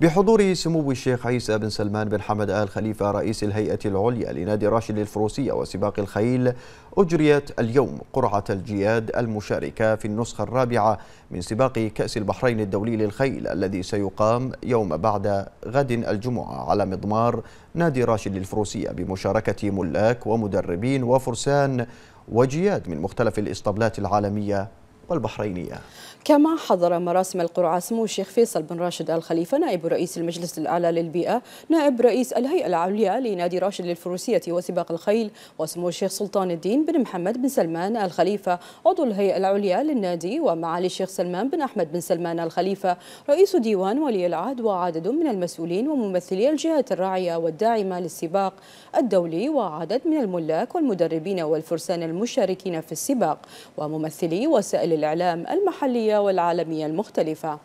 بحضور سمو الشيخ عيسى بن سلمان بن حمد آل خليفة رئيس الهيئة العليا لنادي راشد الفروسية وسباق الخيل أجريت اليوم قرعة الجياد المشاركة في النسخة الرابعة من سباق كأس البحرين الدولي للخيل الذي سيقام يوم بعد غد الجمعة على مضمار نادي راشد الفروسية بمشاركة ملاك ومدربين وفرسان وجياد من مختلف الإسطبلات العالمية والبحرينية كما حضر مراسم القرعة سمو الشيخ فيصل بن راشد الخليفة نائب رئيس المجلس الأعلى للبيئة نائب رئيس الهيئة العليا لنادي راشد للفروسية وسباق الخيل وسمو الشيخ سلطان الدين بن محمد بن سلمان الخليفة عضو الهيئة العليا للنادي ومعالي الشيخ سلمان بن أحمد بن سلمان الخليفة رئيس ديوان ولي العهد وعدد من المسؤولين وممثلي الجهات الراعية والداعمة للسباق الدولي وعدد من الملاك والمدربين والفرسان المشاركين في السباق وممثلي وسائل للإعلام المحلية والعالمية المختلفة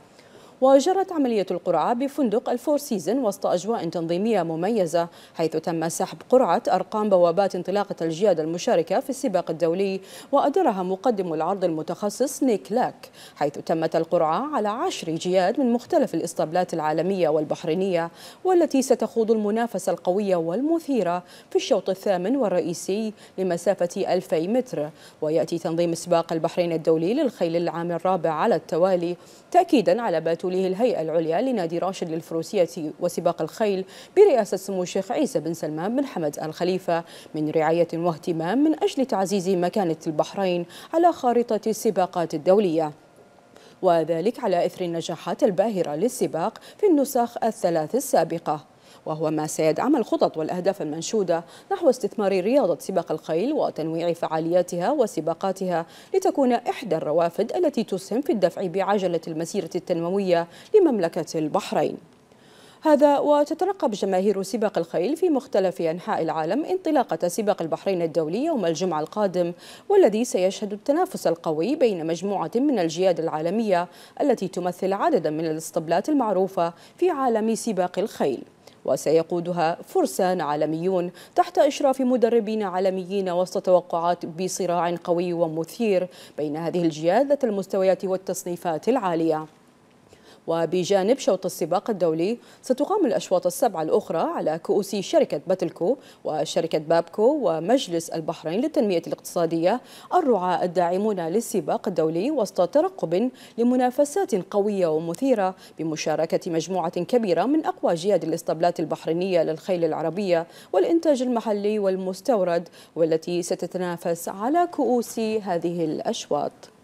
وجرت عملية القرعة بفندق الفور سيزن وسط أجواء تنظيمية مميزة حيث تم سحب قرعة أرقام بوابات انطلاقة الجياد المشاركة في السباق الدولي وأدرها مقدم العرض المتخصص نيك لاك حيث تمت القرعة على عشر جياد من مختلف الإسطبلات العالمية والبحرينية والتي ستخوض المنافسة القوية والمثيرة في الشوط الثامن والرئيسي لمسافة 2000 متر ويأتي تنظيم سباق البحرين الدولي للخيل العام الرابع على التوالي تأكيدا على باتو له الهيئة العليا لنادي راشد للفروسية وسباق الخيل برئاسة سمو الشيخ عيسى بن سلمان بن حمد آل خليفة من رعاية واهتمام من أجل تعزيز مكانة البحرين على خارطة السباقات الدولية وذلك على إثر النجاحات الباهرة للسباق في النسخ الثلاث السابقة وهو ما سيدعم الخطط والأهداف المنشودة نحو استثمار رياضة سباق الخيل وتنويع فعالياتها وسباقاتها لتكون إحدى الروافد التي تسهم في الدفع بعجلة المسيرة التنموية لمملكة البحرين هذا وتترقب جماهير سباق الخيل في مختلف أنحاء العالم انطلاقة سباق البحرين الدولي يوم الجمعة القادم والذي سيشهد التنافس القوي بين مجموعة من الجياد العالمية التي تمثل عددا من الاسطبلات المعروفة في عالم سباق الخيل وسيقودها فرسان عالميون تحت إشراف مدربين عالميين وسط توقعات بصراع قوي ومثير بين هذه الجياد ذات المستويات والتصنيفات العالية وبجانب شوط السباق الدولي ستقام الأشواط السبعة الأخرى على كؤوس شركة باتلكو وشركة بابكو ومجلس البحرين للتنمية الاقتصادية الرعاة الداعمون للسباق الدولي وسط ترقب لمنافسات قوية ومثيرة بمشاركة مجموعة كبيرة من أقوى جياد الإسطبلات البحرينية للخيل العربية والإنتاج المحلي والمستورد والتي ستتنافس على كؤوس هذه الأشواط